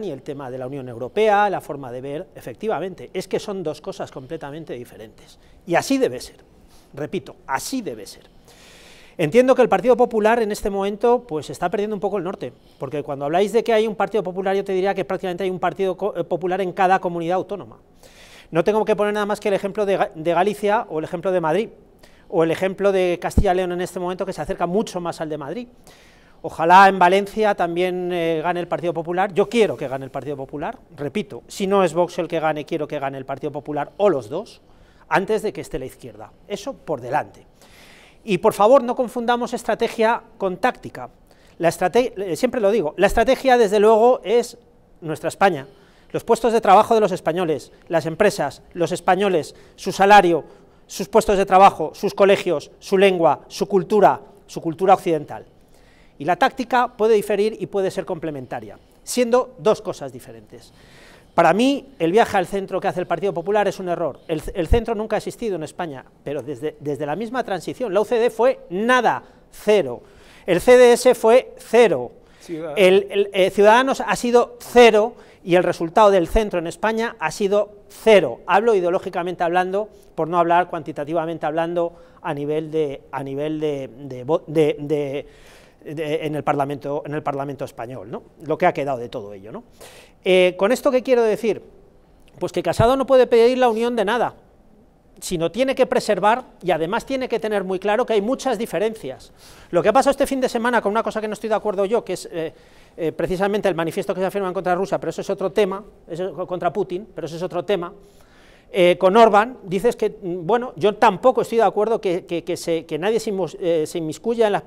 Ni el tema de la Unión Europea, la forma de ver, efectivamente, es que son dos cosas completamente diferentes. Y así debe ser, repito, así debe ser. Entiendo que el Partido Popular en este momento pues está perdiendo un poco el norte, porque cuando habláis de que hay un Partido Popular yo te diría que prácticamente hay un Partido eh, Popular en cada comunidad autónoma. No tengo que poner nada más que el ejemplo de, de Galicia o el ejemplo de Madrid, o el ejemplo de Castilla León en este momento que se acerca mucho más al de Madrid. Ojalá en Valencia también eh, gane el Partido Popular. Yo quiero que gane el Partido Popular, repito, si no es Vox el que gane, quiero que gane el Partido Popular o los dos, antes de que esté la izquierda. Eso por delante. Y por favor, no confundamos estrategia con táctica. La eh, siempre lo digo, la estrategia desde luego es nuestra España, los puestos de trabajo de los españoles, las empresas, los españoles, su salario, sus puestos de trabajo, sus colegios, su lengua, su cultura, su cultura occidental. Y la táctica puede diferir y puede ser complementaria, siendo dos cosas diferentes. Para mí, el viaje al centro que hace el Partido Popular es un error. El, centro nunca ha existido en España, pero desde, desde la misma transición. La UCD fue nada, cero. El CDS fue cero. Ciudadanos. El, eh, Ciudadanos ha sido cero y el resultado del centro en España ha sido cero. Hablo ideológicamente hablando, por no hablar cuantitativamente hablando a nivel de, a nivel de en, el Parlamento, en el Parlamento español, ¿no? lo que ha quedado de todo ello. ¿no? Eh, ¿Con esto qué quiero decir? Pues que Casado no puede pedir la unión de nada, sino tiene que preservar y además tiene que tener muy claro que hay muchas diferencias. Lo que ha pasado este fin de semana con una cosa que no estoy de acuerdo yo, que es eh, eh, precisamente el manifiesto que se afirma contra Rusia, pero eso es otro tema, contra Putin, pero eso es otro tema, con Orban, dices que, mm, bueno, yo tampoco estoy de acuerdo que, que, que, nadie se, inmiscuya en las